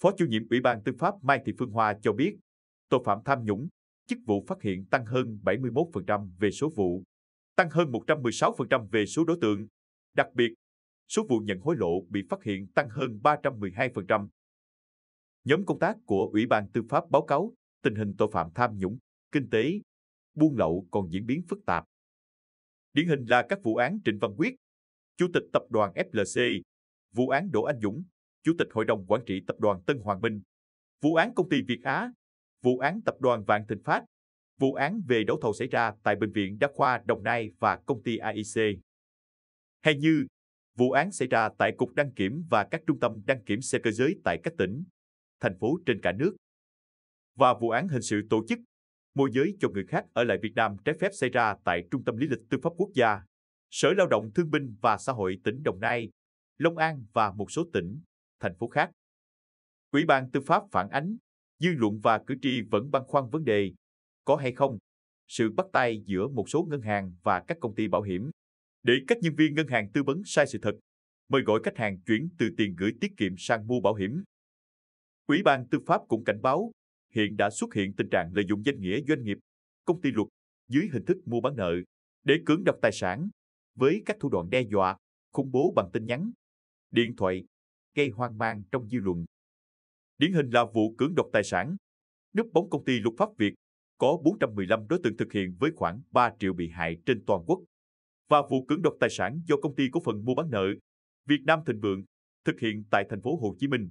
Phó chủ nhiệm Ủy ban Tư pháp Mai Thị Phương Hoa cho biết, tội phạm tham nhũng, chức vụ phát hiện tăng hơn 71% về số vụ, tăng hơn 116% về số đối tượng. Đặc biệt, số vụ nhận hối lộ bị phát hiện tăng hơn 312%. Nhóm công tác của Ủy ban Tư pháp báo cáo tình hình tội phạm tham nhũng, kinh tế, buôn lậu còn diễn biến phức tạp. Điển hình là các vụ án Trịnh Văn Quyết, Chủ tịch Tập đoàn FLC, vụ án Đỗ Anh Dũng, Chủ tịch Hội đồng Quản trị Tập đoàn Tân Hoàng Minh, vụ án công ty Việt Á, vụ án Tập đoàn Vạn Thịnh Phát, vụ án về đấu thầu xảy ra tại Bệnh viện Đa khoa Đồng Nai và công ty AIC. Hay như, vụ án xảy ra tại Cục Đăng Kiểm và các trung tâm đăng kiểm xe cơ giới tại các tỉnh, thành phố trên cả nước. Và vụ án hình sự tổ chức, môi giới cho người khác ở lại Việt Nam trái phép xảy ra tại Trung tâm Lý lịch Tư pháp Quốc gia, Sở Lao động Thương binh và Xã hội tỉnh Đồng Nai, Long An và một số tỉnh thành phố khác. Ủy ban tư pháp phản ánh, dư luận và cử tri vẫn băn khoăn vấn đề, có hay không, sự bắt tay giữa một số ngân hàng và các công ty bảo hiểm, để các nhân viên ngân hàng tư vấn sai sự thật, mời gọi khách hàng chuyển từ tiền gửi tiết kiệm sang mua bảo hiểm. Ủy ban tư pháp cũng cảnh báo, hiện đã xuất hiện tình trạng lợi dụng danh nghĩa doanh nghiệp, công ty luật dưới hình thức mua bán nợ để cưỡng đoạt tài sản với các thủ đoạn đe dọa, khủng bố bằng tin nhắn, điện thoại, gây hoang mang trong dư luận. Điển hình là vụ cưỡng đoạt tài sản. Núp bóng công ty luật pháp Việt có 415 đối tượng thực hiện với khoảng 3 triệu bị hại trên toàn quốc. Và vụ cưỡng đoạt tài sản do công ty cổ phần mua bán nợ Việt Nam Thịnh Vượng thực hiện tại thành phố Hồ Chí Minh